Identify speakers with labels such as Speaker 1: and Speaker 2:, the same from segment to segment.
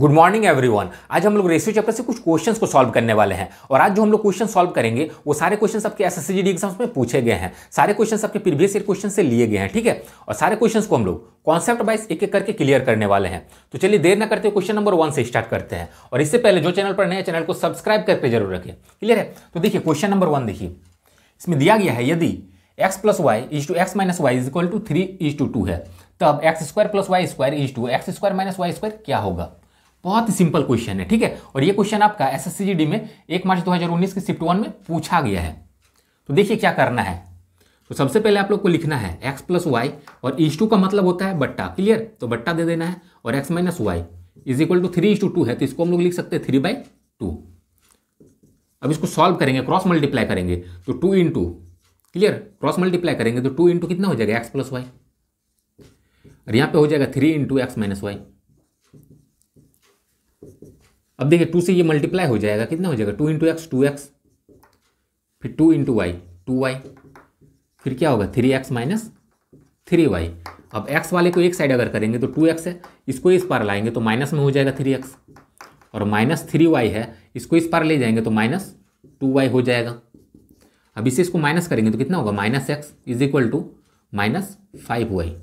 Speaker 1: good morning everyone आज हम लोग रेशियो चैप्टर से कुछ क्वेश्चंस को सॉल्व करने वाले हैं और आज जो हम लोग क्वेश्चन सॉल्व करेंगे वो सारे क्वेश्चन आपके एस एस एग्जाम्स में पूछे गए हैं सारे क्वेश्चन आपके प्रीवियस ईयर क्वेश्चन से लिए गए हैं ठीक है और सारे क्वेश्चन को हम लोग कॉन्सेप्ट वाइज एक एक करके क्लियर करने वाले हैं तो चलिए देर ना करते क्वेश्चन नंबर वन से स्टार्ट करते हैं और इससे पहले जो चैनल पर नए चैनल को सब्सक्राइब करके जरूर रखें क्लियर है तो देखिए क्वेश्चन नंबर वन देखिए इसमें दिया गया है यदि x plus y is to x minus y is equal to three is to two है तब x square plus y square is to x square minus y square क्या होगा बहुत ही सिंपल क्वेश्चन है ठीक है और ये क्वेश्चन आपका एस में एक मार्च 2019 के शिफ्ट वन में पूछा गया है तो देखिए क्या करना है तो सबसे पहले आप लोग को लिखना है x प्लस वाई और इज टू का मतलब होता है बट्टा क्लियर तो बट्टा दे देना है और x minus y is equal to three is to two है तो इसको हम लोग लिख सकते हैं थ्री बाई टू अब इसको सॉल्व करेंगे क्रॉस मल्टीप्लाई करेंगे तो two in two clear cross multiply करेंगे तो टू इंटू कितना हो जाएगा एक्स प्लस वाई और यहाँ पे हो जाएगा three into x minus y अब देखिए टू से ये मल्टीप्लाई हो जाएगा कितना हो जाएगा two into x two x फिर two into y two y फिर क्या होगा three x minus three y अब एक्स वाले को एक साइड अगर करेंगे तो टू एक्स है इसको इस पार लाएंगे तो माइनस में हो जाएगा थ्री एक्स और माइनस थ्री वाई है इसको इस पार ले जाएंगे तो माइनस टू वाई हो जाएगा अब इसे इसको माइनस करेंगे तो कितना होगा minus x is equal to minus five y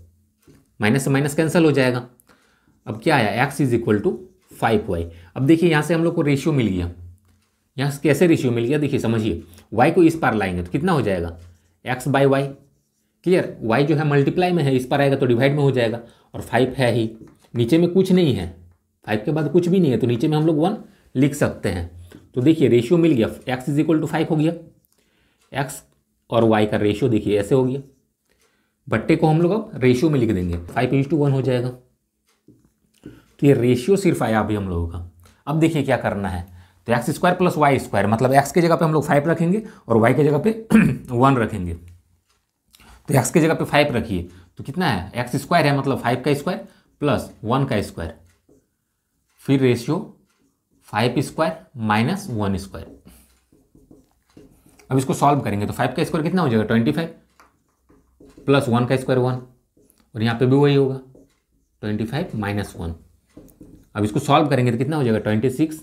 Speaker 1: minus से माइनस कैंसिल हो जाएगा अब क्या आया x is equal to five y अब देखिए यहाँ से हम लोग को रेशियो मिल गया यहाँ से कैसे रेशियो मिल गया देखिए समझिए वाई को इस पार लाएंगे तो कितना हो जाएगा x by y clear y जो है मल्टीप्लाई में है इस पार आएगा तो डिवाइड में हो जाएगा और फाइव है ही नीचे में कुछ नहीं है फाइव के बाद कुछ भी नहीं है तो नीचे में हम लोग वन लिख सकते हैं तो देखिए रेशियो मिल गया x is equal to five हो गया एक्स और वाई का रेशियो देखिए ऐसे हो गया बट्टे को हम लोग अब रेशियो में लिख देंगे फाइव इंस टू वन हो जाएगा कि रेशियो सिर्फ आया अभी हम लोगों का अब देखिए क्या करना है तो x square plus y square मतलब एक्स की जगह पे हम लोग फाइव रखेंगे और वाई की जगह पे वन रखेंगे तो एक्स की जगह पे फाइव रखिए तो कितना है एक्स स्क्वायर है मतलब फाइव का स्क्वायर प्लस वन का स्क्वायर फिर ratio five square minus one square अब इसको सॉल्व करेंगे तो फाइव का स्क्वायर कितना हो जाएगा ट्वेंटी फाइव प्लस वन का स्क्वायर वन और यहाँ पे भी वही होगा ट्वेंटी फाइव माइनस वन अब इसको सॉल्व करेंगे तो कितना हो जाएगा twenty six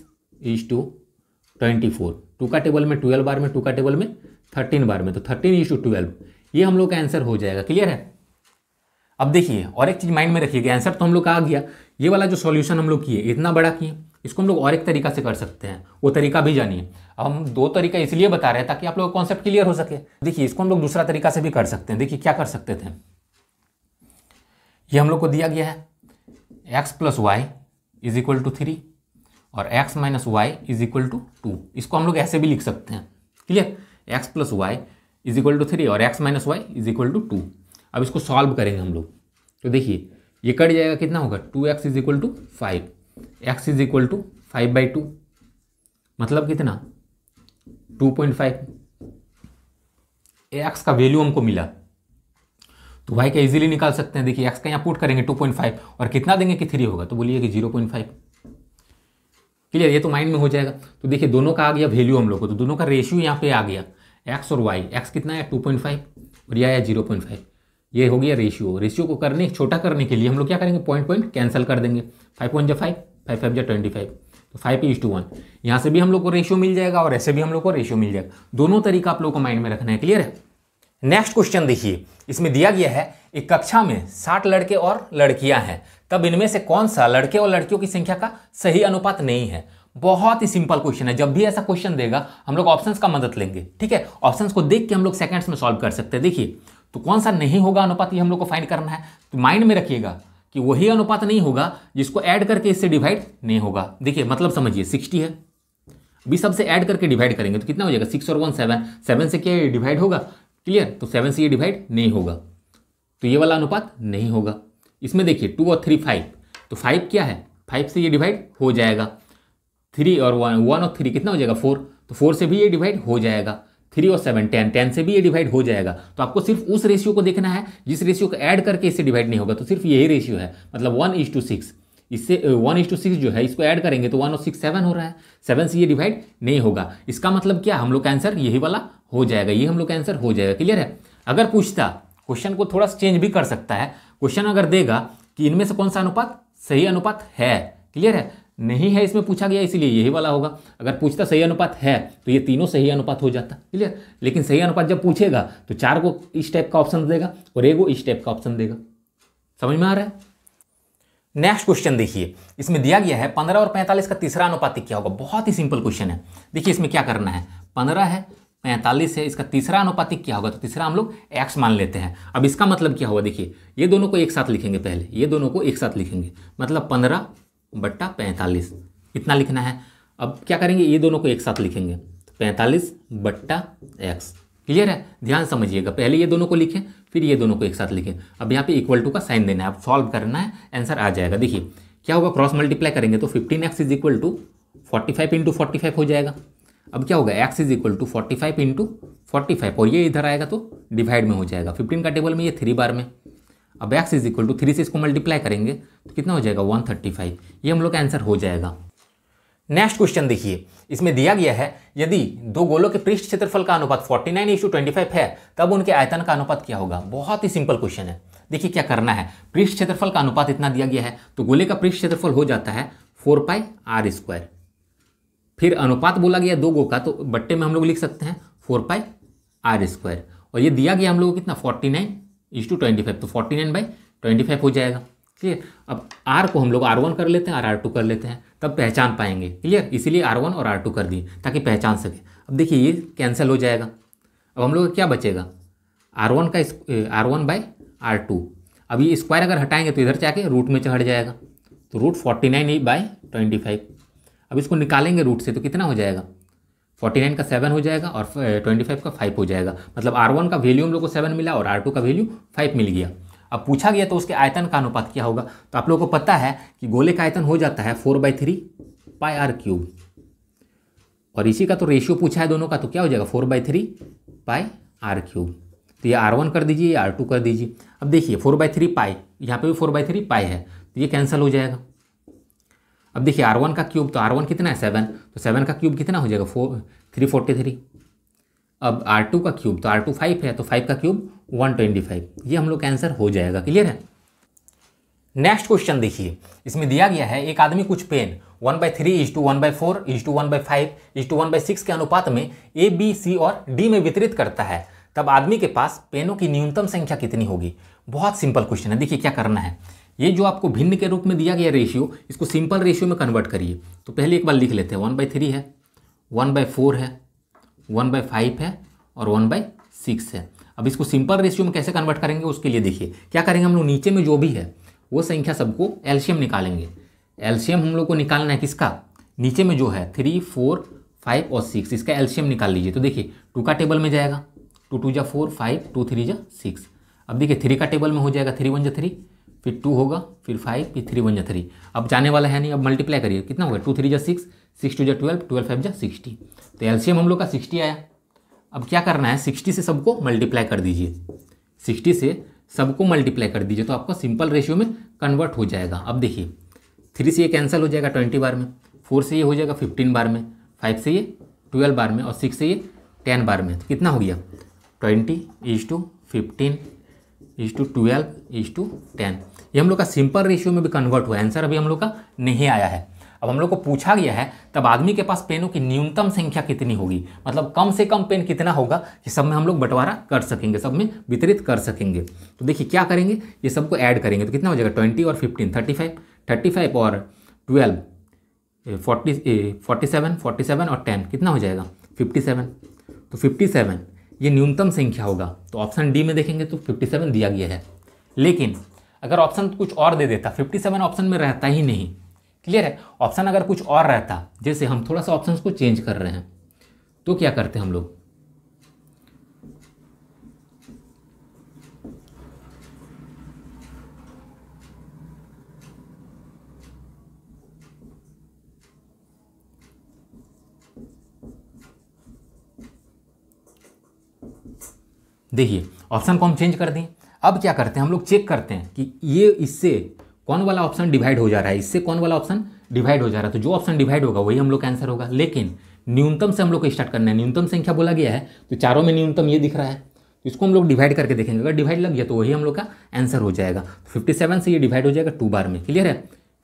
Speaker 1: is to twenty four two का टेबल में ट्वेल्व बार में टू का टेबल में थर्टीन बार में तो थर्टीन इज टू ट्वेल्व ये हम लोग का आंसर हो जाएगा क्लियर है अब देखिए और एक चीज़ माइंड में रखिएगा आंसर तो हम लोग का आ गया ये वाला जो सॉल्यूशन हम लोग किए इतना बड़ा किए इसको हम लोग और एक तरीका से कर सकते हैं वो तरीका भी जानिए अब हम दो तरीका इसलिए बता रहे हैं ताकि आप लोग का कॉन्सेप्ट क्लियर हो सके देखिए इसको हम लोग दूसरा तरीका से भी कर सकते हैं देखिए क्या कर सकते थे ये हम लोग को दिया गया है x plus y is equal to three और x minus y is equal to two इसको हम लोग ऐसे भी लिख सकते हैं clear x plus y is equal to three और x minus y is equal to two अब इसको सॉल्व करेंगे हम लोग तो देखिए ये कट जाएगा कितना होगा two x is equal to five x is equal to five by two मतलब कितना टू पॉइंट फाइव एक्स का वैल्यू हमको मिला तो वाई का इजीली निकाल सकते हैं देखिए एक्स का यहाँ पुट करेंगे 2.5 और कितना देंगे कि थ्री होगा तो बोलिए कि 0.5 क्लियर ये तो माइंड में हो जाएगा तो देखिए दोनों का आ गया वैल्यू हम लोग को तो दोनों का रेशियो यहाँ पे आ गया एक्स और वाई एक्स कितना है टू और यह आया जीरो ये हो गया रेशियो रेशियो को करने छोटा करने के लिए हम लोग क्या करेंगे पॉइंट पॉइंट कैंसिल कर देंगे फाइव पॉइंट जो फाइव फाइव फाइव जो ट्वेंटी फाइव तो फाइव इज टू वन यहाँ से भी हम लोग को रेशियो मिल जाएगा और ऐसे भी हम लोग को रेशियो मिल जाएगा दोनों तरीका आप लोगों को माइंड में रखना है क्लियर है नेक्स्ट क्वेश्चन देखिए इसमें दिया गया है एक कक्षा में साठ लड़के और लड़कियां हैं तब इनमें से कौन सा लड़के और लड़कियों की संख्या का सही अनुपात नहीं है बहुत ही सिंपल क्वेश्चन है जब भी ऐसा क्वेश्चन देगा हम लोग ऑप्शंस का मदद लेंगे ठीक है ऑप्शंस को देख के हम लोग सेकंड्स में सॉल्व कर सकते हैं देखिए तो कौन सा नहीं होगा अनुपात ये हम लोग को फाइंड करना है तो माइंड में रखिएगा कि वही अनुपात नहीं होगा जिसको ऐड करके इससे डिवाइड नहीं होगा देखिए मतलब समझिए सिक्सटी है बीस सबसे ऐड करके डिवाइड करेंगे तो कितना हो जाएगा सिक्स और वन सेवन सेवन से क्या डिवाइड होगा क्लियर तो सेवन से ये डिवाइड नहीं होगा तो ये वाला अनुपात नहीं होगा इसमें देखिए टू और थ्री फाइव तो फाइव क्या है फाइव से ये डिवाइड हो जाएगा थ्री और वन वन और थ्री कितना हो जाएगा फोर तो फोर से भी ये डिवाइड हो जाएगा थ्री और सेवन टेन टेन से भी ये डिवाइड हो जाएगा तो आपको सिर्फ उस रेशियो को देखना है जिस रेशियो को ऐड करके इससे डिवाइड नहीं होगा तो सिर्फ यही रेशियो है मतलब वन इज टू सिक्स इससे वन इज टू सिक्स जो है इसको ऐड करेंगे तो वन और सिक्स सेवन हो रहा है सेवन से ये डिवाइड नहीं होगा इसका मतलब क्या हम लोग का आंसर यही वाला हो जाएगा ये हम लोग का आंसर हो जाएगा क्लियर है अगर पूछता क्वेश्चन को थोड़ा सा चेंज भी कर सकता है क्वेश्चन अगर देगा कि इनमें से कौन सा अनुपात सही अनुपात है क्लियर है नहीं है इसमें पूछा गया इसलिए यही वाला होगा अगर पूछता सही अनुपात है तो ये तीनों सही अनुपात हो जाता क्लियर लेकिन सही अनुपात जब पूछेगा तो चार को इस टाइप का ऑप्शन देगा और एक एगो इस टाइप का ऑप्शन देगा समझ में आ रहा है नेक्स्ट क्वेश्चन देखिए इसमें दिया गया है पंद्रह और पैंतालीस का तीसरा अनुपात क्या होगा बहुत ही सिंपल क्वेश्चन है देखिए इसमें क्या करना है पंद्रह है पैंतालीस है इसका तीसरा अनुपातिक क्या होगा तो तीसरा हम लोग एक्स मान लेते हैं अब इसका मतलब क्या होगा देखिए ये दोनों को एक साथ लिखेंगे पहले ये दोनों को एक साथ लिखेंगे मतलब पंद्रह बट्टा पैंतालीस इतना लिखना है अब क्या करेंगे ये दोनों को एक साथ लिखेंगे पैंतालीस बट्टा एक्स क्लियर है ध्यान समझिएगा पहले ये दोनों को लिखें फिर ये दोनों को एक साथ लिखें अब यहाँ पे इक्वल टू का साइन देना है अब सॉल्व करना है आंसर आ जाएगा देखिए क्या होगा क्रॉस मल्टीप्लाई करेंगे तो fifteen x is equal to forty five into forty five हो जाएगा अब क्या होगा x is equal to forty five into forty five और ये इधर आएगा तो डिवाइड में हो जाएगा फिफ्टीन का टेबल में ये थ्री बार में अब x is equal to three से इसको मल्टीप्लाई करेंगे तो कितना हो जाएगा वन थर्टी फाइव ये हम लोग का आंसर हो जाएगा नेक्स्ट क्वेश्चन देखिए इसमें दिया गया है यदि दो गोलों के पृष्ठ क्षेत्रफल का अनुपात forty nine into twenty five है तब उनके आयतन का अनुपात क्या होगा बहुत ही सिंपल क्वेश्चन है देखिए क्या करना है पृष्ठ क्षेत्रफल का अनुपात इतना दिया गया है तो गोले का पृष्ठ क्षेत्रफल हो जाता है फोर पाई आर स्क्वायर फिर अनुपात बोला गया दो गो का तो बट्टे में हम लोग लिख सकते हैं फोर पाई आर स्क्वायर और ये दिया गया हम लोग को कितना forty nine is to twenty five तो forty nine by twenty five हो जाएगा क्लियर अब आर को हम लोग आर वन कर लेते हैं आर आर टू कर लेते हैं तब पहचान पाएंगे क्लियर इसीलिए आर वन और आर टू कर दिए ताकि पहचान सके अब देखिए ये कैंसिल हो जाएगा अब हम लोग का क्या बचेगा आर वन का R one by R two अब ये स्क्वायर अगर हटाएंगे तो इधर जाके रूट में चढ़ जाएगा तो root forty nine by twenty five अब इसको निकालेंगे रूट से तो कितना हो जाएगा 49 का 7 हो जाएगा और 25 का 5 हो जाएगा मतलब R1 का वैल्यू हम लोग को 7 मिला और R2 का वैल्यू 5 मिल गया अब पूछा गया तो उसके आयतन का अनुपात क्या होगा तो आप लोगों को पता है कि गोले का आयतन हो जाता है four by three pi R cube और इसी का तो रेशियो पूछा है दोनों का तो क्या हो जाएगा four by three pi R cube तो ये आर वन कर दीजिए या आर टू कर दीजिए अब देखिए फोर बाई थ्री पाई यहाँ पर भी फोर बाई थ्री पाई है तो ये कैंसिल हो जाएगा अब देखिए आर वन का क्यूब तो आर वन कितना है सेवन तो सेवन का क्यूब कितना हो जाएगा फोर थ्री फोर्टी थ्री अब आर टू का क्यूब तो आर टू फाइव है तो फाइव का क्यूब वन ट्वेंटी फाइव ये हम लोग का आंसर हो जाएगा क्लियर है नेक्स्ट क्वेश्चन देखिए इसमें दिया गया है एक आदमी कुछ pen one by three is to one by four is to one by five is to one by six के अनुपात में ए बी सी और डी में वितरित करता है तब आदमी के पास पेनों की न्यूनतम संख्या कितनी होगी बहुत सिंपल क्वेश्चन है देखिए क्या करना है ये जो आपको भिन्न के रूप में दिया गया रेशियो इसको सिंपल रेशियो में कन्वर्ट करिए तो पहले एक बार लिख लेते हैं वन बाई थ्री है वन बाई फोर है वन बाई फाइव है और वन बाई सिक्स है अब इसको सिंपल रेशियो में कैसे कन्वर्ट करेंगे उसके लिए देखिए क्या करेंगे हम लोग नीचे में जो भी है वो संख्या सबको एल्शियम निकालेंगे एल्शियम हम लोग को निकालना है किसका नीचे में जो है थ्री फोर फाइव और सिक्स इसका एल्शियम निकाल लीजिए तो देखिए टू का टेबल में जाएगा टू टू जा फोर फाइव टू थ्री जा सिक्स अब देखिए थ्री का टेबल में हो जाएगा थ्री वन जा थ्री फिर टू होगा फिर फाइव फिर थ्री वन जा थ्री अब जाने वाला है नहीं अब मल्टीप्लाई करिए कितना होगा टू थ्री जा सिक्स सिक्स टू जा ट्वेल्व ट्वेल्व फाइव जा सिक्सटी तो एलसीएम हम लोग का सिक्सटी आया अब क्या करना है सिक्सटी से सबको मल्टीप्लाई कर दीजिए सिक्सटी से सबको मल्टीप्लाई कर दीजिए तो आपका सिंपल रेशियो में कन्वर्ट हो जाएगा अब देखिए थ्री से ये कैंसिल हो जाएगा ट्वेंटी बार में फोर से ये हो जाएगा फिफ्टीन बार में फाइव से ये ट्वेल्व बार में और सिक्स से ये टेन बार में तो कितना हो गया twenty is to fifteen is to twelve is to ten ये हम लोग का सिंपल रेशियो में भी कन्वर्ट हुआ है आंसर अभी हम लोग का नहीं आया है अब हम लोग को पूछा गया है तब आदमी के पास पेनों की न्यूनतम संख्या कितनी होगी मतलब कम से कम पेन कितना होगा कि सब में हम लोग बंटवारा कर सकेंगे सब में वितरित कर सकेंगे तो देखिए क्या करेंगे ये सबको ऐड करेंगे तो कितना हो जाएगा ट्वेंटी और fifteen thirty five thirty five और twelve forty forty seven forty seven और टेन कितना हो जाएगा फिफ्टी सेवन तो फिफ्टी सेवन ये न्यूनतम संख्या होगा तो ऑप्शन डी में देखेंगे तो फिफ्टी सेवन दिया गया है लेकिन अगर ऑप्शन कुछ और दे देता 57 ऑप्शन में रहता ही नहीं क्लियर है ऑप्शन अगर कुछ और रहता जैसे हम थोड़ा सा ऑप्शन को चेंज कर रहे हैं तो क्या करते हम लोग देखिए ऑप्शन को हम चेंज कर दें अब क्या करते हैं हम लोग चेक करते हैं कि ये इससे कौन वाला ऑप्शन डिवाइड हो जा रहा है इससे कौन वाला ऑप्शन डिवाइड हो जा रहा है तो जो ऑप्शन डिवाइड होगा वही हम लोग का आंसर होगा लेकिन न्यूनतम से हम लोग को स्टार्ट करना है न्यूनतम संख्या बोला गया है तो चारों में न्यूनतम ये दिख रहा है तो इसको हम लोग डिवाइड करके देखेंगे अगर डिवाइड लग गया तो वही हम लोग का आंसर हो जाएगा तो फिफ्टी सेवन से ये डिवाइड हो जाएगा टू बार में क्लियर है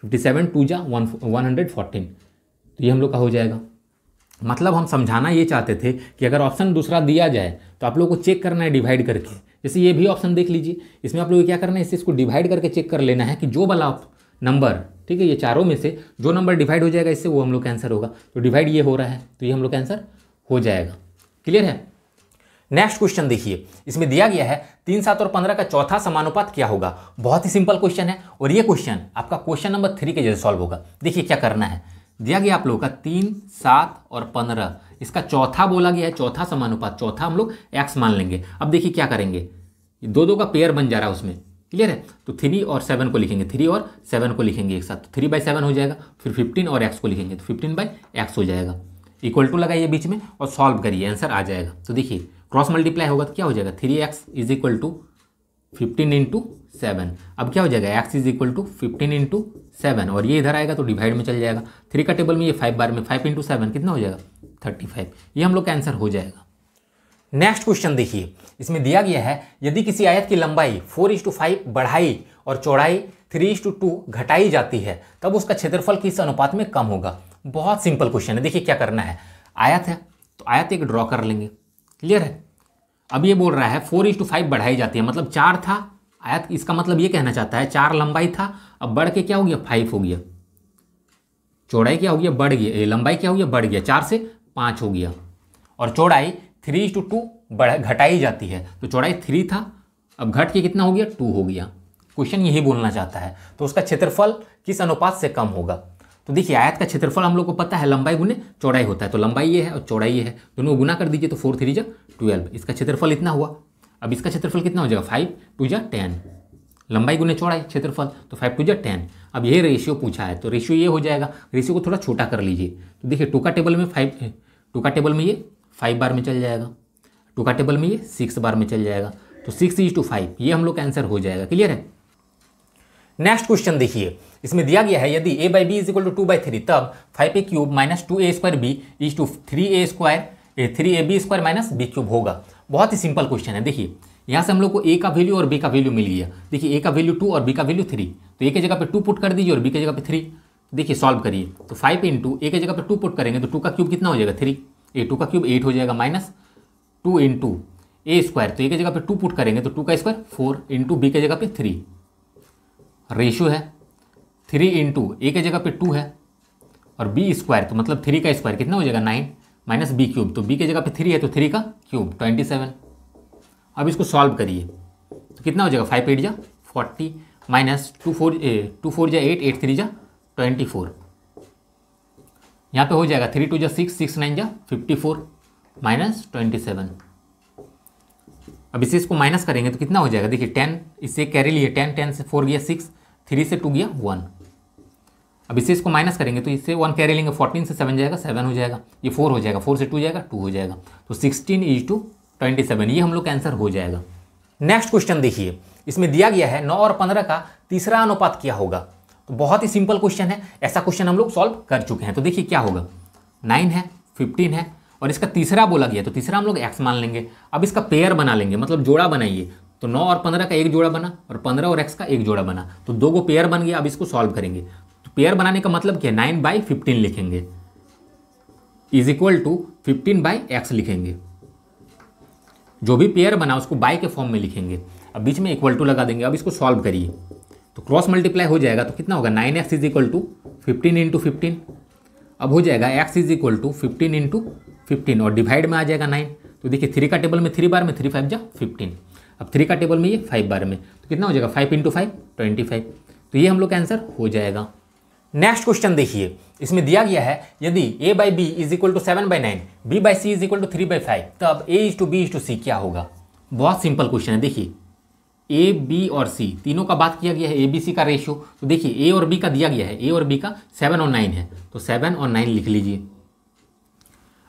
Speaker 1: फिफ्टी सेवन टू जा वन वन हंड्रेड फोर्टीन तो ये हम लोग का हो जाएगा मतलब हम समझाना ये चाहते थे कि अगर ऑप्शन दूसरा दिया जाए तो आप लोगों को चेक करना है डिवाइड करके जैसे ये भी ऑप्शन देख लीजिए इसमें आप लोग क्या करना है इससे इसको डिवाइड करके चेक कर लेना है कि जो वाला नंबर ठीक है ये चारों में से जो नंबर डिवाइड हो जाएगा इससे वो हम लोग का आंसर होगा तो डिवाइड ये हो रहा है तो ये हम लोग का आंसर हो जाएगा क्लियर है नेक्स्ट क्वेश्चन देखिए इसमें दिया गया है तीन सात और पंद्रह का चौथा समानुपात क्या होगा बहुत ही सिंपल क्वेश्चन है और ये क्वेश्चन आपका क्वेश्चन नंबर थ्री के जैसे सॉल्व होगा देखिए क्या करना है दिया गया आप लोगों का तीन सात और पंद्रह इसका चौथा बोला गया है चौथा समानुपात चौथा हम लोग एक्स मान लेंगे अब देखिए क्या करेंगे दो दो का पेयर बन जा रहा है उसमें क्लियर है तो थ्री और सेवन को लिखेंगे थ्री और सेवन को लिखेंगे एक साथ थ्री बाई सेवन हो जाएगा फिर फिफ्टीन और एक्स को लिखेंगे तो फिफ्टीन बाई एक्स हो जाएगा इक्वल टू लगाइए बीच में और सॉल्व करिए आंसर आ जाएगा तो देखिए क्रॉस मल्टीप्लाई होगा तो क्या हो जाएगा three X is equal to fifteen into seven अब क्या हो जाएगा X is equal to fifteen into seven और ये इधर आएगा तो डिवाइड में चल जाएगा थ्री का टेबल में ये फाइव बार में फाइव इंटू सेवन कितना हो जाएगा थर्टी फाइव ये हम लोग का आंसर हो जाएगा नेक्स्ट क्वेश्चन देखिए इसमें दिया गया है यदि किसी आयत की लंबाई फोर इंस टू फाइव बढ़ाई और चौड़ाई थ्री इंस टू टू घटाई जाती है तब उसका क्षेत्रफल किस अनुपात में कम होगा बहुत सिंपल क्वेश्चन है देखिए क्या करना है आयत है तो आयत एक ड्रॉ कर लेंगे क्लियर है अब ये बोल रहा है फोर इंस टू फाइव बढ़ाई जाती है मतलब चार था आयत इसका मतलब ये कहना चाहता है चार लंबाई था अब बढ़ के क्या हो गया फाइव हो गया चौड़ाई क्या हो गया बढ़ गया लंबाई क्या हो गया बढ़ गया चार से पाँच हो गया और चौड़ाई थ्री टू टू बढ़ घटाई जाती है तो चौड़ाई थ्री था अब घट के कितना हो गया टू हो गया क्वेश्चन यही बोलना चाहता है तो उसका क्षेत्रफल किस अनुपात से कम होगा तो देखिए आयत का क्षेत्रफल हम लोग को पता है लंबाई गुने चौड़ाई होता है तो लंबाई ये है और चौड़ाई ये है दोनों गुना कर दीजिए तो फोर थ्री जा ट्वेल्व इसका क्षेत्रफल इतना हुआ अब इसका क्षेत्रफल कितना हो जाएगा फाइव टू जा टेन लंबाई गुने चौड़ाई क्षेत्रफल तो फाइव टू जो टेन अब ये रेशियो पूछा है तो रेशियो ये हो जाएगा रेशियो को थोड़ा छोटा कर लीजिए तो देखिए टूका टेबल में फाइव टूका टेबल में ये फाइव बार में चल जाएगा टूका टेबल में ये सिक्स बार में चल जाएगा तो सिक्स इज टू फाइव ये हम लोग का आंसर हो जाएगा क्लियर है नेक्स्ट क्वेश्चन देखिए इसमें दिया गया है यदि A by B is equal to two by three तब five A cube minus two A square B is to three A square three A B square minus B cube होगा बहुत ही सिंपल क्वेश्चन है देखिए यहाँ से हम लोग को ए का वैल्यू और बी का वैल्यू मिल गया देखिए ए का वैल्यू टू और बी का वैल्यू थ्री तो ए के जगह पे टू पुट कर दीजिए और बी के जगह पे थ्री देखिए सॉल्व करिए तो फाइव इंटू ए के जगह पे टू पुट करेंगे तो टू का क्यूब कितना हो जाएगा थ्री ए टू का क्यूब एट हो जाएगा minus two into A square तो ए के जगह पे टू पुट करेंगे तो टू का स्क्वायर फोर इंटू बी के जगह पे थ्री रेशो है थ्री इंटू ए के जगह पे टू है और बी स्क्वायर तो मतलब थ्री का स्क्वायर कितना हो जाएगा नाइन माइनस बी क्यूब तो बी की जगह पे थ्री है तो थ्री का क्यूब ट्वेंटी सेवन अब इसको सॉल्व करिए तो कितना हो जाएगा फाइव एट जा forty minus two four two four जा एट एट थ्री जा ट्वेंटी फोर यहाँ पर हो जाएगा थ्री टू जा सिक्स सिक्स नाइन जा fifty four minus twenty seven अब इसे इसको माइनस करेंगे तो कितना हो जाएगा देखिए टेन इससे कैरी लिए टेन टेन से फोर गया सिक्स थ्री से टू गया वन अब इसे इसको माइनस करेंगे तो इससे वन कैरी लेंगे फोर्टीन से सेवन जाएगा सेवन हो जाएगा ये फोर हो जाएगा फोर से टू जाएगा टू हो जाएगा तो sixteen is to twenty seven ये हम लोग का आंसर हो जाएगा नेक्स्ट क्वेश्चन देखिए इसमें दिया गया है नौ और पंद्रह का तीसरा अनुपात क्या होगा तो बहुत ही सिंपल क्वेश्चन है ऐसा क्वेश्चन हम लोग सॉल्व कर चुके हैं तो देखिए क्या होगा नाइन है फिफ्टीन है और इसका तीसरा बोला गया तो तीसरा हम लोग एक्स मान लेंगे अब इसका पेयर बना लेंगे मतलब जोड़ा बनाइए तो नौ और पंद्रह का एक जोड़ा बना और पंद्रह और एक्स का एक जोड़ा बना तो दो को पेयर बन गया अब इसको सॉल्व करेंगे तो पेयर बनाने का मतलब क्या है नाइन बाई फिफ्टीन लिखेंगे is equal to fifteen by X लिखेंगे जो भी पेयर बना उसको बाय के फॉर्म में लिखेंगे अब बीच में इक्वल टू लगा देंगे अब इसको सॉल्व करिए तो क्रॉस मल्टीप्लाई हो जाएगा तो कितना होगा nine X is equal to fifteen into fifteen अब हो जाएगा X is equal to fifteen into fifteen और डिवाइड में आ जाएगा नाइन तो देखिए थ्री का टेबल में थ्री बार में थ्री फाइव जा फिफ्टीन अब थ्री का टेबल में ये फाइव बार में तो कितना हो जाएगा five into five twenty five तो ये हम लोग का आंसर हो जाएगा नेक्स्ट क्वेश्चन देखिए इसमें दिया गया है यदि A by B is equal to seven by nine B by C is equal to three by five तब A is to B is to C क्या होगा बहुत सिंपल क्वेश्चन है देखिए ए बी और सी तीनों का बात किया गया है ए बी सी का रेशियो तो देखिए ए और बी का दिया गया है ए और बी का सेवन और नाइन है तो सेवन और नाइन लिख लीजिए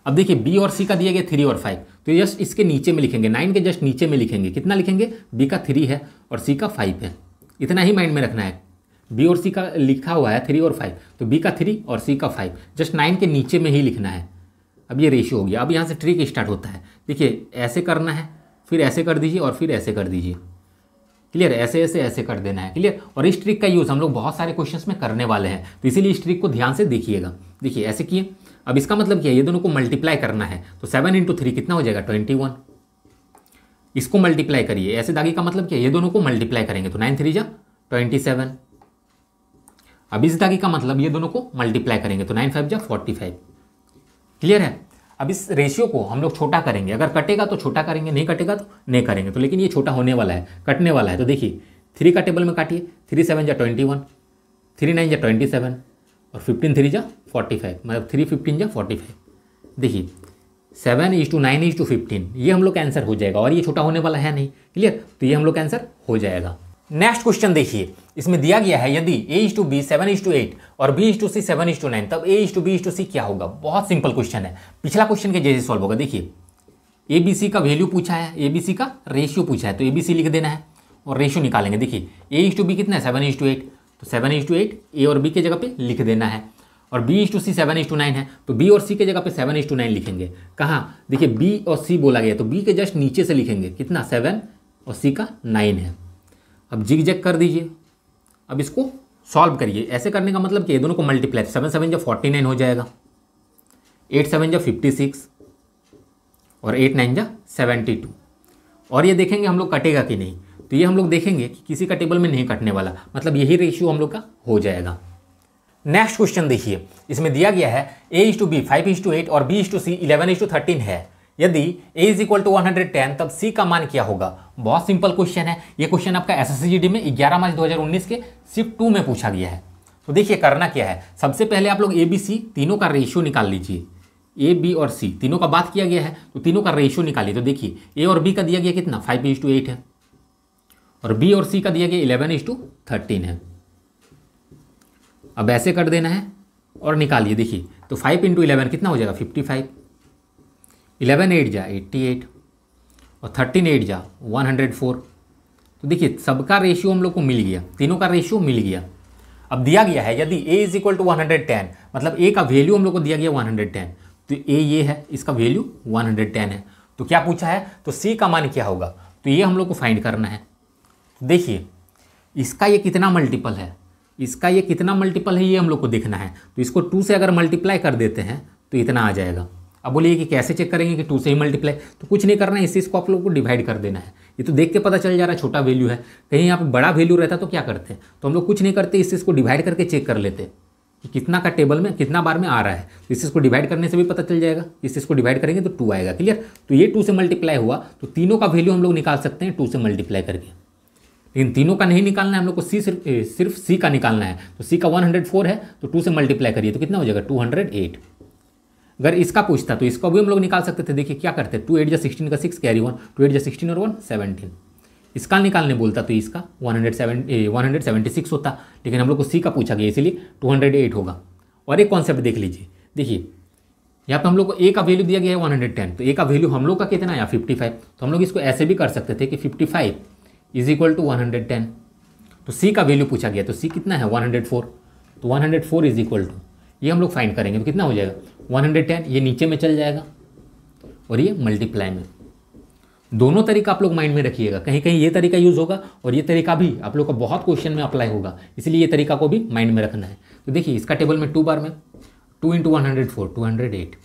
Speaker 1: अब देखिए बी और सी का दिया गया थ्री और फाइव तो जस्ट इसके नीचे में लिखेंगे नाइन के जस्ट नीचे में लिखेंगे कितना लिखेंगे बी का थ्री है और सी का फाइव है इतना ही माइंड में रखना है बी और सी का लिखा हुआ है थ्री और फाइव तो बी का थ्री और सी का फाइव जस्ट नाइन के नीचे में ही लिखना है अब ये रेशियो हो गया अब यहाँ से ट्रिक स्टार्ट होता है देखिए ऐसे करना है फिर ऐसे कर दीजिए और फिर ऐसे कर दीजिए क्लियर ऐसे ऐसे ऐसे कर देना है क्लियर और इस ट्रिक का यूज़ हम लोग बहुत सारे क्वेश्चंस में करने वाले हैं तो इसीलिए इस ट्रिक को ध्यान से देखिएगा देखिए ऐसे किए अब इसका मतलब क्या है ये दोनों को मल्टीप्लाई करना है तो सेवन इंटू थ्री कितना हो जाएगा ट्वेंटी वन इसको मल्टीप्लाई करिए ऐसे दागे का मतलब क्या है ये दोनों को मल्टीप्लाई करेंगे तो नाइन थ्री जा ट्वेंटी सेवन अब इस दागे का मतलब ये दोनों को मल्टीप्लाई करेंगे तो नाइन फाइव जा फोर्टी फाइव क्लियर है अब इस रेशियो को हम लोग छोटा करेंगे अगर कटेगा तो छोटा करेंगे नहीं कटेगा तो नहीं करेंगे तो लेकिन ये छोटा होने वाला है कटने वाला है तो देखिए थ्री का टेबल में काटिए थ्री सेवन जा ट्वेंटी वन थ्री नाइन जा ट्वेंटी सेवन और फिफ्टीन थ्री जा फोर्टी फाइव मतलब थ्री फिफ्टीन जा फोर्टी फाइव देखिए seven is to nine is to fifteen ये हम लोग का आंसर हो जाएगा और ये छोटा होने वाला है नहीं क्लियर तो ये हम लोग का आंसर हो जाएगा नेक्स्ट क्वेश्चन देखिए इसमें दिया गया है यदि A is to B seven is to eight और B is to C seven is to nine तब A is to B is to C क्या होगा बहुत सिंपल क्वेश्चन है पिछला क्वेश्चन के जैसे सॉल्व होगा देखिए ए बी सी का वैल्यू पूछा है ए बी सी का रेशियो पूछा है तो ए बी सी लिख देना है और रेशियो निकालेंगे देखिए ए इज टू बी कितना है सेवन इज टू एट तो seven is to eight A और बी के जगह पे लिख देना है और B is to C seven is to nine है तो बी और सी के जगह पे सेवन इज टू नाइन लिखेंगे कहाँ देखिए बी और सी बोला गया तो बी के जस्ट नीचे से लिखेंगे कितना सेवन और सी का नाइन है अब जिग जेक कर दीजिए अब इसको सॉल्व करिए ऐसे करने का मतलब कि ये दोनों को मल्टीप्लाई सेवन सेवन जब फोर्टी नाइन हो जाएगा एट सेवन जब फिफ्टी सिक्स और एट नाइन जब सेवेंटी टू और ये देखेंगे हम लोग कटेगा कि नहीं तो ये हम लोग देखेंगे कि किसी का टेबल में नहीं कटने वाला मतलब यही रेशियो हम लोग का हो जाएगा नेक्स्ट क्वेश्चन देखिए इसमें दिया गया है A is to B five is to eight और B is to C eleven is to thirteen है यदि a is equal to one तब c का मान क्या होगा बहुत सिंपल क्वेश्चन है ये क्वेश्चन आपका एस एस में ग्यारह मार्च 2019 के शिफ्ट टू में पूछा गया है तो देखिए करना क्या है सबसे पहले आप लोग ए बी सी तीनों का रेशियो निकाल लीजिए ए बी और सी तीनों का बात किया गया है तो तीनों का रेशियो निकालिए तो देखिए ए और बी का दिया गया कितना फाइव इज टू एट है और बी और सी का दिया गया इलेवन इज टू थर्टीन है अब ऐसे कर देना है और निकालिए देखिए तो फाइव इंटू इलेवन कितना हो जाएगा फिफ्टी फाइव इलेवन एट जा एट्टी एट और थर्टीन एट जा वन हंड्रेड फोर तो देखिए सबका रेशियो हम लोग को मिल गया तीनों का रेशियो मिल गया अब दिया गया है यदि A is equal to one hundred ten मतलब ए का वैल्यू हम लोग को दिया गया वन हंड्रेड टेन तो ए ये है इसका वैल्यू वन हंड्रेड टेन है तो क्या पूछा है तो सी का मान क्या होगा तो ये हम लोग को फाइंड करना है तो देखिए इसका ये कितना मल्टीपल है इसका ये कितना मल्टीपल है ये हम लोग को देखना है तो इसको टू से अगर मल्टीप्लाई कर देते हैं तो इतना आ जाएगा अब बोलिए कि कैसे चेक करेंगे कि टू से ही मल्टीप्लाई तो कुछ नहीं करना है इस चीज़ को आप लोग को डिवाइड कर देना है ये तो देख के पता चल जा रहा है छोटा वैल्यू है कहीं यहाँ पर बड़ा वैल्यू रहता तो क्या करते हैं तो हम लोग कुछ नहीं करते इस चीज़ को डिवाइड करके चेक कर लेते कि कितना का टेबल में कितना बार में आ रहा है तो इस चीज़ को डिवाइड करने से भी पता चल जाएगा इस चीज़ को डिवाइड करेंगे तो टू आएगा क्लियर तो ये टू से मल्टीप्लाई हुआ तो तीनों का वैल्यू हम लोग निकाल सकते हैं टू से मल्टीप्लाई करके लेकिन तीनों का नहीं निकालना है हम लोग को सी सिर्फ सिर्फ सी का निकालना है तो सी का वन है तो टू से मल्टीप्लाई करिए तो कितना हो जाएगा टू अगर इसका पूछता तो इसको भी हम लोग निकाल सकते थे देखिए क्या करते टू एट या सिक्सटीन का six carry one two eight या सिक्सटीन और वन सेवनटीन इसका निकालने बोलता तो इसका one hundred seven one hundred seventy six होता लेकिन हम लोग को सी का पूछा गया इसीलिए टू हंड्रेड एट होगा और एक कॉन्सेप्ट देख लीजिए देखिए यहाँ पर हम लोग को ए का वैल्यू दिया गया है वन हंड्रेड टेन तो ए का वैल्यू हम लोग का कितना आया फिफ्टी फाइव तो हम लोग इसको ऐसे भी कर सकते थे कि fifty five is equal to one hundred ten तो सी का वैल्यू पूछा गया तो सी कितना है वन हंड्रेड फोर तो one hundred four is equal to ये हम लोग फाइंड करेंगे तो कितना हो जाएगा 110 ये नीचे में चल जाएगा और ये मल्टीप्लाई में दोनों तरीका आप लोग माइंड में रखिएगा कहीं कहीं ये तरीका यूज़ होगा और ये तरीका भी आप लोग का बहुत क्वेश्चन में अप्लाई होगा इसलिए ये तरीका को भी माइंड में रखना है तो देखिए इसका टेबल में टू बार में two into one hundred four two hundred eight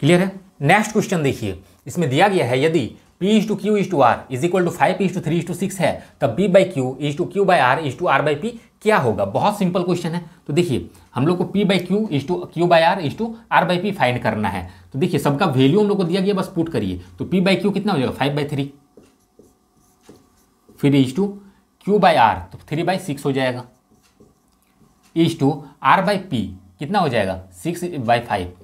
Speaker 1: clear है नेक्स्ट क्वेश्चन देखिए इसमें दिया गया है यदि P is to Q is to R is equal to five is to three is to six है तब B by Q is to Q by R is to R by P क्या होगा बहुत सिंपल क्वेश्चन है तो देखिए हम लोग को P by Q is to Q by R is to R by P find करना है तो देखिए सबका वैल्यू हम लोग को दिया गया बस पुट करिए तो P बाई क्यू कितना हो जाएगा फाइव बाई थ्री फिर is to Q by R तो थ्री बाई सिक्स हो जाएगा is to R by P कितना हो जाएगा सिक्स बाई फाइव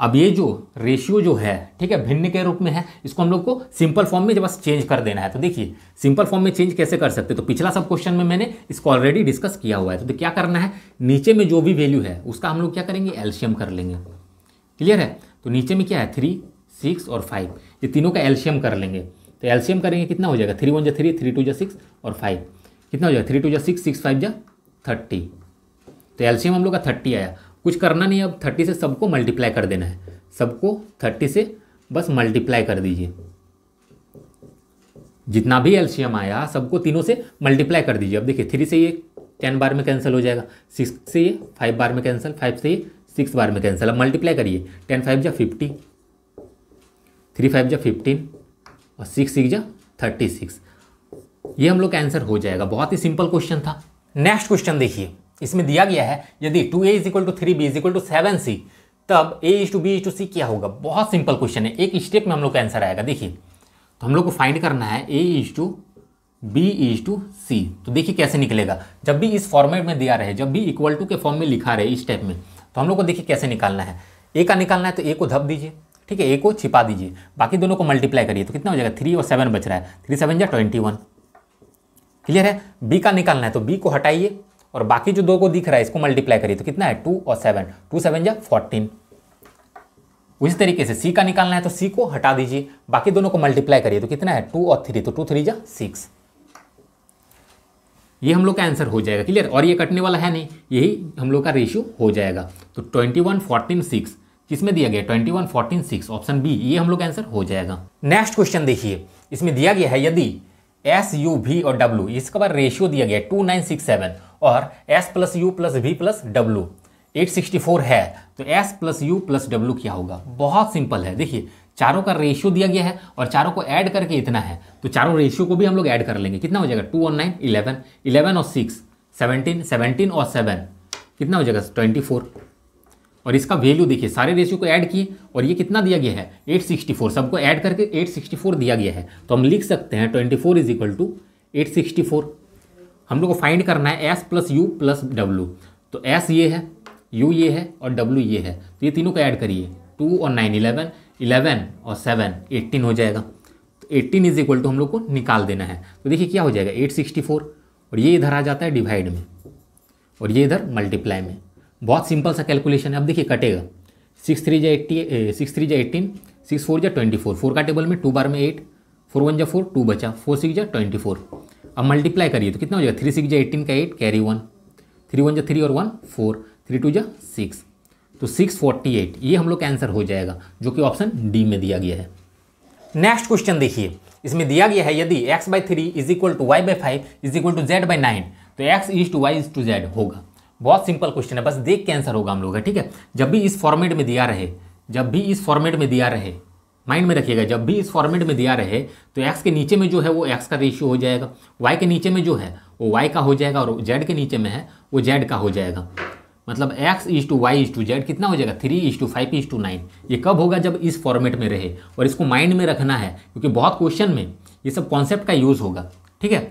Speaker 1: अब ये जो रेशियो जो है ठीक है भिन्न के रूप में है इसको हम लोग को सिंपल फॉर्म में जब बस चेंज कर देना है तो देखिए सिंपल फॉर्म में चेंज कैसे कर सकते तो पिछला सब क्वेश्चन में मैंने इसको ऑलरेडी डिस्कस किया हुआ है तो, तो क्या करना है नीचे में जो भी वैल्यू है उसका हम लोग क्या करेंगे एल्शियम कर लेंगे क्लियर है तो नीचे में क्या है थ्री सिक्स और फाइव ये तीनों का एल्शियम कर लेंगे तो एल्शियम करेंगे कितना हो जाएगा थ्री वन जा थ्री थ्री टू जो सिक्स और फाइव कितना हो जाएगा थ्री टू जो सिक्स सिक्स फाइव जो थर्टी तो एल्शियम हम लोग का थर्टी आया कुछ करना नहीं अब थर्टी से सबको मल्टीप्लाई कर देना है सबको थर्टी से बस मल्टीप्लाई कर दीजिए जितना भी एल्शियम आया सबको तीनों से मल्टीप्लाई कर दीजिए अब देखिए थ्री से ये टेन बार में कैंसिल हो जाएगा सिक्स से ये फाइव बार में कैंसिल फाइव से ये सिक्स बार में कैंसिल अब मल्टीप्लाई करिए टेन फाइव जा फिफ्टी थ्री फाइव जा फिफ्टीन और सिक्स सिक्स जा थर्टी सिक्स ये हम लोग का आंसर हो जाएगा बहुत ही सिंपल क्वेश्चन था नेक्स्ट क्वेश्चन देखिए इसमें दिया गया है यदि two A is equal to three B is equal to seven C तब A is to B is to C क्या होगा बहुत सिंपल क्वेश्चन है एक स्टेप में हम लोग का आंसर आएगा देखिए तो हम लोग को फाइंड करना है A is to B is to C तो देखिए कैसे निकलेगा जब भी इस फॉर्मेट में दिया रहे जब भी इक्वल टू के फॉर्म में लिखा रहे इस टाइप में तो हम लोग को देखिए कैसे निकालना है ए का निकालना है तो ए को धप दीजिए ठीक है ए को छिपा दीजिए बाकी दोनों को मल्टीप्लाई करिए तो कितना हो जाएगा थ्री और सेवन बच रहा है थ्री सेवन या ट्वेंटी वन क्लियर है बी का निकालना है तो बी को हटाइए और बाकी जो दो को दिख रहा है इसको मल्टीप्लाई करिए तो कितना है टू और सेवन टू सेवन या फोर्टीन उसी तरीके से सी का निकालना है तो सी को हटा दीजिए बाकी दोनों को मल्टीप्लाई करिए तो कितना है टू और थ्री तो टू थ्री या सिक्स ये हम लोग का आंसर हो जाएगा क्लियर और ये कटने वाला है नहीं यही हम लोग का रेशियो हो जाएगा तो ट्वेंटी वन फोर्टीन सिक्स किसमें दिया गया twenty one fourteen six option B ये हम लोग का आंसर हो जाएगा नेक्स्ट क्वेश्चन देखिए इसमें दिया गया है यदि एस यू वी और डब्ल्यू इसका बार रेशियो दिया गया टू नाइन सिक्स सेवन और S plus U plus V plus W four है तो S plus U plus W क्या होगा बहुत सिंपल है देखिए चारों का रेशियो दिया गया है और चारों को ऐड करके इतना है तो चारों रेशियो को भी हम लोग ऐड कर लेंगे कितना हो जाएगा टू और नाइन इलेवन इलेवन और सिक्स सेवनटीन सेवनटीन और सेवन कितना हो जाएगा ट्वेंटी फोर और इसका वैल्यू देखिए सारे रेशियो को ऐड किए और ये कितना दिया गया है एट सिक्सटी फोर सबको ऐड करके एट सिक्सटी फोर दिया गया है तो हम लिख सकते हैं twenty four is equal to eight sixty four हम लोग को फाइंड करना है S plus U plus W तो एस ये है यू ये है और डब्लू ये है तो ये तीनों को ऐड करिए टू और नाइन इलेवन इलेवन और सेवन एट्टीन हो जाएगा तो एट्टीन इज इक्वल टू हम लोग को निकाल देना है तो देखिए क्या हो जाएगा एट सिक्सटी फोर और ये इधर आ जाता है डिवाइड में और ये इधर मल्टीप्लाई में बहुत सिंपल सा कैलकुलेशन है अब देखिए कटेगा सिक्स थ्री जै एट्टी सिक्स थ्री जै एट्टीन सिक्स फोर जै ट्वेंटी फोर फोर का टेबल में टू बार में एट फोर वन जै फोर टू बचा फोर सिक्स जा ट्वेंटी फोर अब मल्टीप्लाई करिए तो कितना हो जाएगा थ्री सिक्स जो एटीन का eight carry one three one जो थ्री और वन फोर थ्री टू जो सिक्स तो सिक्स फोर्टी एट ये हम लोग का आंसर हो जाएगा जो कि ऑप्शन डी में दिया गया है नेक्स्ट क्वेश्चन देखिए इसमें दिया गया है यदि X by three is equal to Y by five is equal to Z by nine तो X is to Y is to Z होगा बहुत सिंपल क्वेश्चन है बस देख के आंसर होगा हम लोग का ठीक है जब भी इस फॉर्मेट में दिया रहे जब भी इस फॉर्मेट में दिया रहे माइंड में रखिएगा जब भी इस फॉर्मेट में दिया रहे तो एक्स के नीचे में जो है वो एक्स का रेशियो हो जाएगा वाई के नीचे में जो है वो वाई का हो जाएगा और जेड के नीचे में है वो जेड का हो जाएगा मतलब X is to Y is to Z कितना हो जाएगा three is to five is to nine ये कब होगा जब इस फॉर्मेट में रहे और इसको माइंड में रखना है क्योंकि बहुत क्वेश्चन में ये सब कॉन्सेप्ट का यूज़ होगा ठीक है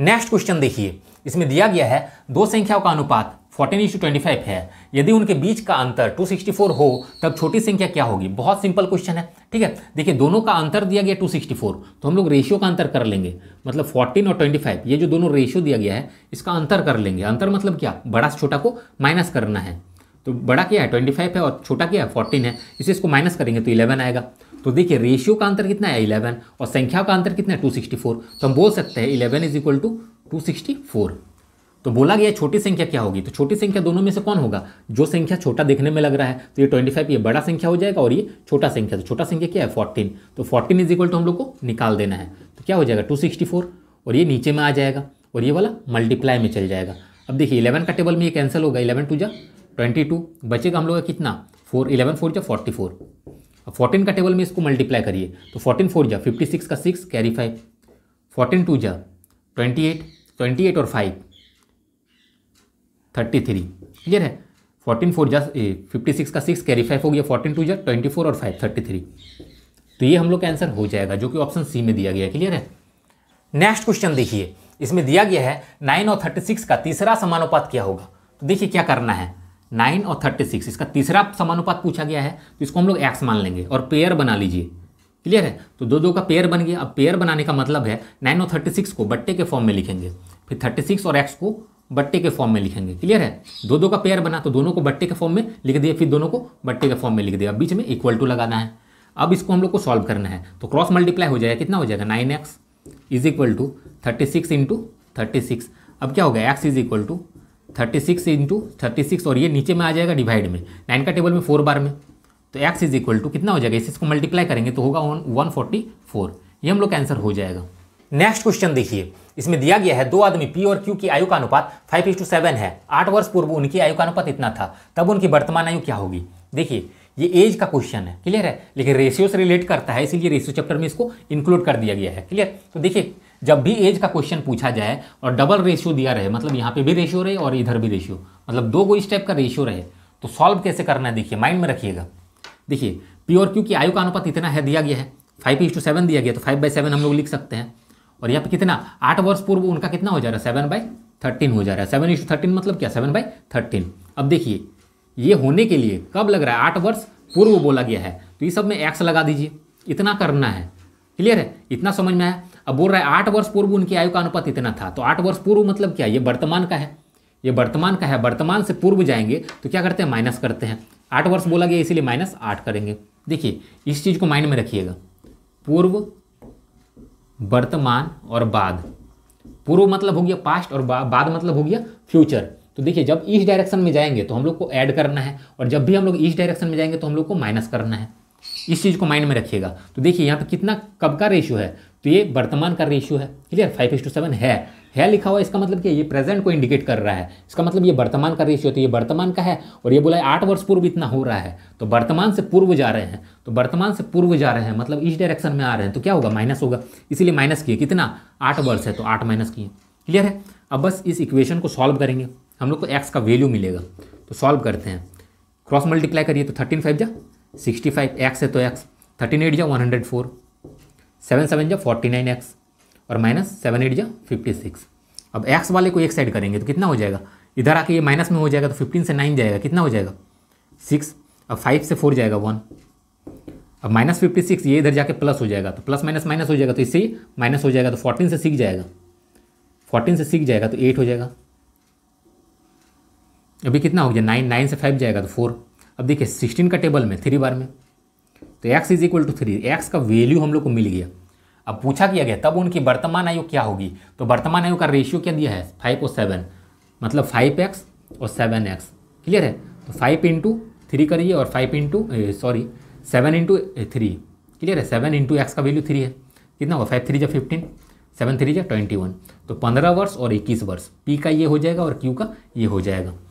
Speaker 1: नेक्स्ट क्वेश्चन देखिए इसमें दिया गया है दो संख्याओं का अनुपात फोर्टीन इंस टू ट्वेंटी फाइव है यदि उनके बीच का अंतर टू सिक्सटी फोर हो तब छोटी संख्या क्या होगी बहुत सिंपल क्वेश्चन है ठीक है देखिए दोनों का अंतर दिया गया टू सिक्सटी फोर तो हम लोग रेशियो का अंतर कर लेंगे मतलब फोर्टीन और ट्वेंटी फाइव ये जो दोनों रेशियो दिया गया है इसका अंतर कर लेंगे अंतर मतलब क्या बड़ा से छोटा को माइनस करना है तो बड़ा क्या है ट्वेंटी फाइव है और छोटा क्या है फोर्टीन है इसे इसको माइनस करेंगे तो इलेवन आएगा तो देखिए रेशियो का अंतर कितना है इलेवन और संख्या का अंतर कितना है टू सिक्सटी फोर तो हम बोल सकते हैं eleven is equal to two sixty four तो बोला गया छोटी संख्या क्या होगी तो छोटी संख्या दोनों में से कौन होगा जो संख्या छोटा देखने में लग रहा है तो ये 25 ये बड़ा संख्या हो जाएगा और ये छोटा संख्या तो छोटा संख्या क्या है 14 तो 14 इज इक्वल टू हम लोग को निकाल देना है तो क्या हो जाएगा 264 और ये नीचे में आ जाएगा और ये वाला मल्टीप्लाई में चल जाएगा अब देखिए इलेवन का टेबल में ये कैंसिल होगा इलेवन टू जा ट्वेंटी टू बचेगा हम लोग का कितना फोर इलेवन फोर जा फोर्टी फोर अब फोर्टीन का टेबल में इसको मल्टीप्लाई करिए तो फोर्टीन फोर जा फिफ्टी सिक्स का six carry five fourteen two जा ट्वेंटी एट ट्वेंटी एट और फाइव थर्टी थ्री क्लियर है फोर्टीन फोर जा फिफ्टी सिक्स का सिक्स कैरी फाइव हो गया फोर्टीन टू जा ट्वेंटी फोर और फाइव थर्टी थ्री तो ये हम लोग का आंसर हो जाएगा जो कि ऑप्शन सी में दिया गया क्लियर है नेक्स्ट क्वेश्चन देखिए इसमें दिया गया है नाइन और थर्टी सिक्स का तीसरा समानुपात क्या होगा तो देखिए क्या करना है नाइन और थर्टी सिक्स इसका तीसरा समानुपात पूछा गया है तो इसको हम लोग एक्स मान लेंगे और पेयर बना लीजिए क्लियर है तो दो दो का पेयर बन गया अब पेयर बनाने का मतलब है नाइन और थर्टी सिक्स को बट्टे के फॉर्म में लिखेंगे फिर थर्टी सिक्स और एक्स को बट्टे के फॉर्म में लिखेंगे क्लियर है दो दो का पेयर बना तो दोनों को बट्टे के फॉर्म में लिख दिया फिर दोनों को बट्टे के फॉर्म में लिख दिया बीच में इक्वल टू लगाना है अब इसको हम लोग को सॉल्व करना है तो क्रॉस मल्टीप्लाई हो जाएगा कितना हो जाएगा nine X is equal to thirty six into thirty six अब क्या होगा x is equal to thirty six into thirty six और ये नीचे में आ जाएगा डिवाइड में नाइन का टेबल में फोर बार में तो एक्स इज इक्वल टू कितना हो जाएगा इस इसको मल्टीप्लाई करेंगे तो होगा वन फोर्टी फोर ये हम लोग का आंसर हो जाएगा नेक्स्ट क्वेश्चन देखिए इसमें दिया गया है दो आदमी पी और क्यू की आयु का अनुपात फाइव इंस टू सेवन है आठ वर्ष पूर्व उनकी आयु का अनुपात इतना था तब उनकी वर्तमान आयु क्या होगी देखिए ये एज का क्वेश्चन है क्लियर है लेकिन रेशियो से रिलेट करता है इसीलिए रेशियो चैप्टर में इसको इंक्लूड कर दिया गया है क्लियर तो देखिए जब भी एज का क्वेश्चन पूछा जाए और डबल रेशियो दिया रहे मतलब यहाँ पे भी रेशियो रहे और इधर भी रेशियो मतलब दो को इस टाइप का रेशियो रहे तो सॉल्व कैसे करना है देखिए माइंड में रखिएगा देखिए पी और क्यू की आयु का अनुपात इतना है दिया गया है फाइव इंस टू सेवन दिया गया तो फाइव बाई सेवन हम लोग लिख सकते हैं और यहाँ पे कितना आठ वर्ष पूर्व उनका कितना हो जा रहा है सेवन बाई थर्टीन हो जा रहा है सेवन इंटू थर्टीन मतलब क्या सेवन बाई थर्टीन अब देखिए ये होने के लिए कब लग रहा है आठ वर्ष पूर्व बोला गया है तो ये सब में एक्स लगा दीजिए इतना करना है क्लियर है इतना समझ में आया अब बोल रहा है आठ वर्ष पूर्व उनकी आयु का अनुपात इतना था तो आठ वर्ष पूर्व मतलब क्या ये वर्तमान का है ये वर्तमान का है वर्तमान से पूर्व जाएंगे तो क्या करते हैं माइनस करते हैं आठ वर्ष बोला गया इसीलिए माइनस आठ करेंगे देखिए इस चीज़ को माइंड में रखिएगा पूर्व वर्तमान और बाद पूर्व मतलब हो गया पास्ट और बा, बाद मतलब हो गया फ्यूचर तो देखिए जब इस डायरेक्शन में जाएंगे तो हम लोग को ऐड करना है और जब भी हम लोग इस डायरेक्शन में जाएंगे तो हम लोग को माइनस करना है इस चीज़ को माइंड में रखिएगा तो देखिए यहाँ पे कितना कब का रेशियो है तो ये वर्तमान का रेशियो है clear five is to seven है है लिखा हुआ इसका मतलब क्या ये प्रेजेंट को इंडिकेट कर रहा है इसका मतलब ये वर्तमान का रेशियो तो ये वर्तमान का है और ये बोला है आठ वर्ष पूर्व इतना हो रहा है तो वर्तमान से पूर्व जा रहे हैं तो वर्तमान से पूर्व जा रहे हैं मतलब इस डायरेक्शन में आ रहे हैं तो क्या होगा माइनस होगा इसीलिए माइनस किए कितना आठ वर्ष है तो आठ माइनस किए क्लियर है अब बस इस इक्वेशन को सॉल्व करेंगे हम लोग को एक्स का वैल्यू मिलेगा तो सॉल्व करते हैं क्रॉस मल्टीप्लाई करिए तो थर्टीन फाइव जा सिक्सटी फाइव एक्स है तो एक्स थर्टीन एट जा one hundred four seven seven जा फोर्टी नाइन एक्स और माइनस सेवन एट जा फिफ्टी सिक्स अब एक्स वाले को एक साइड करेंगे तो कितना हो जाएगा इधर आके ये माइनस में हो जाएगा तो फिफ्टीन से नाइन जाएगा कितना हो जाएगा सिक्स अब फाइव से फोर जाएगा वन अब माइनस फिफ्टी सिक्स ये इधर जाके प्लस हो जाएगा तो प्लस माइनस माइनस हो जाएगा तो इससे माइनस हो जाएगा तो फोर्टीन से सीख जाएगा फोर्टीन से सीख जाएगा तो एट हो जाएगा अभी कितना हो गया नाइन नाइन से फाइव जाएगा तो फोर अब देखिए सिक्सटीन का टेबल में थ्री बार में तो X is equal to three X का वैल्यू हम लोग को मिल गया अब पूछा किया गया तब उनकी वर्तमान आयु क्या होगी तो वर्तमान आयु का रेशियो क्या दिया है फाइव और सेवन मतलब फाइव एक्स और सेवन एक्स क्लियर है तो फाइव इंटू थ्री करिए और five into sorry seven into three clear है सेवन इंटू एक्स का वैल्यू थ्री है कितना होगा फाइव थ्री जो फिफ्टीन सेवन थ्री जा ट्वेंटी वन तो पंद्रह वर्ष और इक्कीस वर्ष पी का ये हो जाएगा और क्यू का ये हो जाएगा